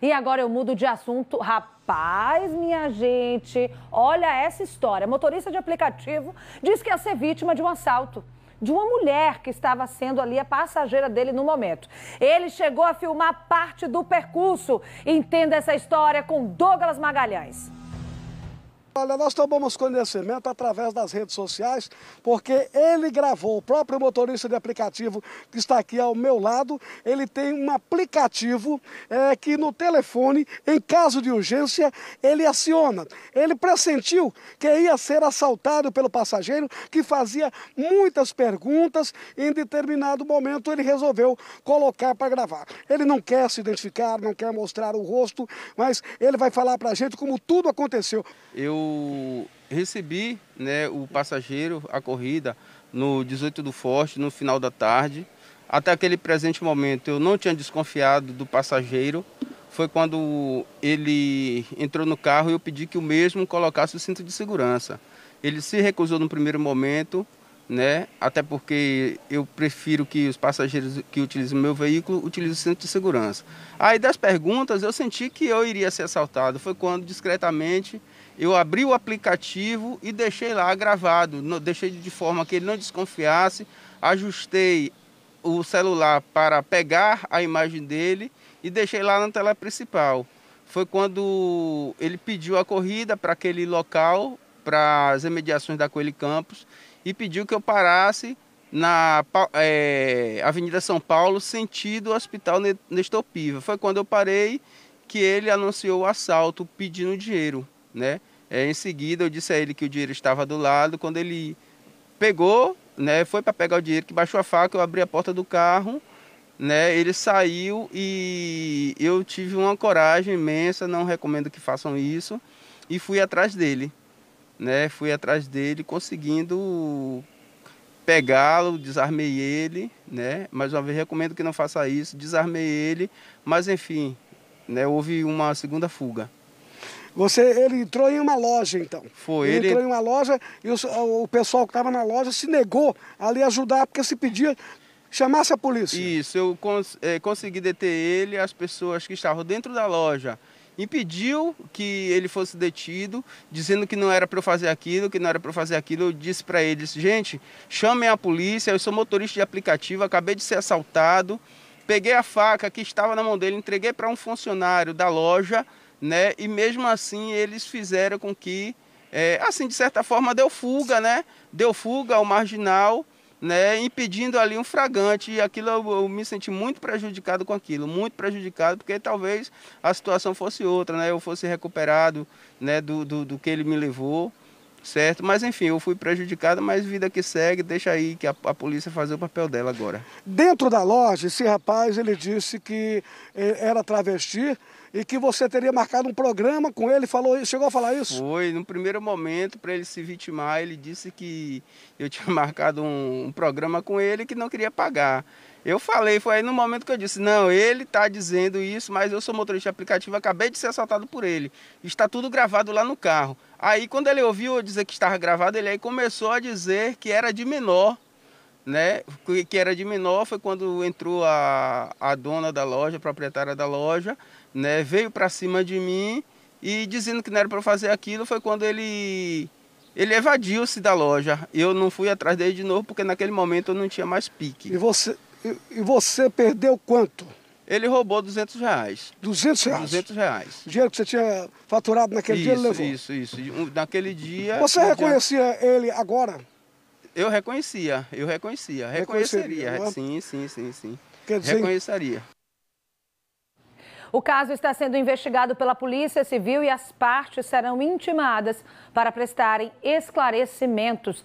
E agora eu mudo de assunto. Rapaz, minha gente, olha essa história. Motorista de aplicativo diz que ia ser vítima de um assalto de uma mulher que estava sendo ali a passageira dele no momento. Ele chegou a filmar parte do percurso. Entenda essa história com Douglas Magalhães. Olha, nós tomamos conhecimento através das redes sociais, porque ele gravou, o próprio motorista de aplicativo que está aqui ao meu lado, ele tem um aplicativo é, que no telefone, em caso de urgência, ele aciona. Ele pressentiu que ia ser assaltado pelo passageiro, que fazia muitas perguntas e em determinado momento ele resolveu colocar para gravar. Ele não quer se identificar, não quer mostrar o rosto, mas ele vai falar para a gente como tudo aconteceu. Eu eu recebi né, o passageiro, a corrida, no 18 do Forte, no final da tarde. Até aquele presente momento eu não tinha desconfiado do passageiro. Foi quando ele entrou no carro e eu pedi que o mesmo colocasse o cinto de segurança. Ele se recusou no primeiro momento, né? Até porque eu prefiro que os passageiros que utilizem meu veículo utilizem o cinto de segurança. Aí das perguntas eu senti que eu iria ser assaltado. Foi quando discretamente eu abri o aplicativo e deixei lá gravado, deixei de forma que ele não desconfiasse, ajustei o celular para pegar a imagem dele e deixei lá na tela principal. Foi quando ele pediu a corrida para aquele local, para as imediações da Coelho Campos, e pediu que eu parasse na é, Avenida São Paulo, sentido Hospital Nestor Piva. Foi quando eu parei que ele anunciou o assalto pedindo dinheiro né? É, em seguida, eu disse a ele que o dinheiro estava do lado. Quando ele pegou, né, foi para pegar o dinheiro, que baixou a faca, eu abri a porta do carro, né, ele saiu e eu tive uma coragem imensa, não recomendo que façam isso, e fui atrás dele, né, fui atrás dele, conseguindo pegá-lo, desarmei ele, né, mais uma vez recomendo que não faça isso, desarmei ele, mas enfim, né, houve uma segunda fuga. Você, ele entrou em uma loja, então. Foi. Ele, ele... entrou em uma loja e o pessoal que estava na loja se negou a lhe ajudar, porque se pedia chamasse a polícia. Isso, eu cons é, consegui deter ele, as pessoas que estavam dentro da loja impediu que ele fosse detido, dizendo que não era para eu fazer aquilo, que não era para eu fazer aquilo. Eu disse para eles, gente, chamem a polícia, eu sou motorista de aplicativo, acabei de ser assaltado. Peguei a faca que estava na mão dele, entreguei para um funcionário da loja né? E mesmo assim eles fizeram com que, é, assim, de certa forma deu fuga, né? Deu fuga ao marginal, né? Impedindo ali um fragante. E aquilo eu, eu, me senti muito prejudicado com aquilo, muito prejudicado, porque talvez a situação fosse outra, né? Eu fosse recuperado, né? Do, do, do que ele me levou certo? Mas enfim, eu fui prejudicado, mas vida que segue, deixa aí que a, a polícia fazer o papel dela agora. Dentro da loja, esse rapaz, ele disse que eh, era travesti e que você teria marcado um programa com ele, falou, chegou a falar isso? Foi, no primeiro momento, para ele se vitimar, ele disse que eu tinha marcado um, um programa com ele que não queria pagar. Eu falei, foi aí no momento que eu disse, não, ele está dizendo isso, mas eu sou motorista aplicativo, acabei de ser assaltado por ele. Está tudo gravado lá no carro. Aí quando ele ouviu eu dizer que estava gravado, ele aí começou a dizer que era de menor, né? Que era de menor, foi quando entrou a, a dona da loja, a proprietária da loja, né? Veio para cima de mim e dizendo que não era para fazer aquilo, foi quando ele ele evadiu-se da loja. Eu não fui atrás dele de novo porque naquele momento eu não tinha mais pique. E você, e, você perdeu quanto? Ele roubou 200 reais. 200 reais? 200 reais. O dinheiro que você tinha faturado naquele isso, dia ele levou? Isso, isso. Naquele dia... Você reconhecia dia... ele agora? Eu reconhecia, eu reconhecia. Reconheceria, né? sim, sim, sim, sim. Quer dizer... Reconheceria. O caso está sendo investigado pela Polícia Civil e as partes serão intimadas para prestarem esclarecimentos